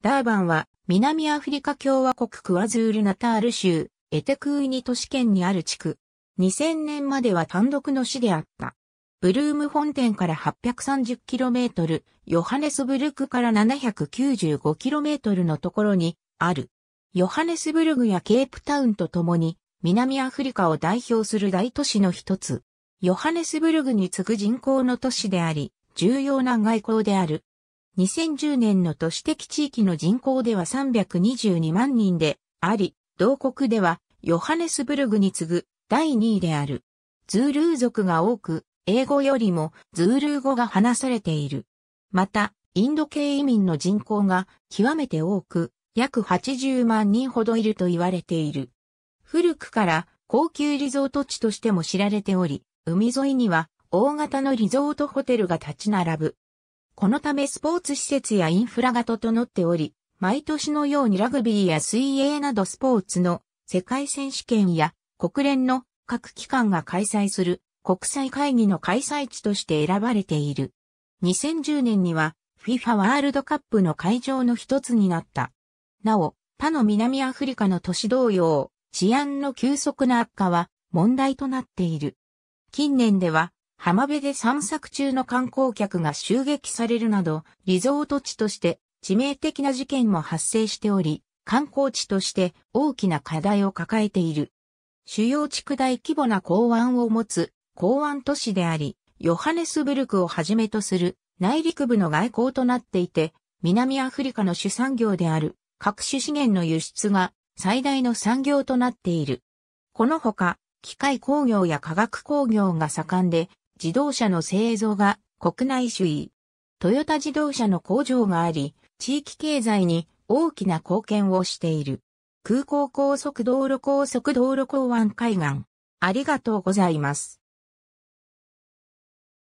ダーバンは南アフリカ共和国クワズールナタール州エテクイニ都市圏にある地区。2000年までは単独の市であった。ブルーム本店から 830km、ヨハネスブルクから 795km のところにある。ヨハネスブルグやケープタウンとともに南アフリカを代表する大都市の一つ。ヨハネスブルグに次ぐ人口の都市であり、重要な外交である2010年の都市的地域の人口では322万人であり、同国ではヨハネスブルグに次ぐ第2位である。ズールー族が多く、英語よりもズールー語が話されている。また、インド系移民の人口が極めて多く、約80万人ほどいると言われている。古くから高級リゾート地としても知られており、海沿いには大型のリゾートホテルが立ち並ぶ。このためスポーツ施設やインフラが整っており、毎年のようにラグビーや水泳などスポーツの世界選手権や国連の各機関が開催する国際会議の開催地として選ばれている。2010年には FIFA ワールドカップの会場の一つになった。なお、他の南アフリカの都市同様、治安の急速な悪化は問題となっている。近年では浜辺で散策中の観光客が襲撃されるなど、リゾート地として致命的な事件も発生しており、観光地として大きな課題を抱えている。主要地区大規模な港湾を持つ港湾都市であり、ヨハネスブルクをはじめとする内陸部の外交となっていて、南アフリカの主産業である各種資源の輸出が最大の産業となっている。このほか、機械工業や化学工業が盛んで、自動車の製造が国内主義。トヨタ自動車の工場があり、地域経済に大きな貢献をしている。空港高速道路高速道路港湾海岸。ありがとうございます。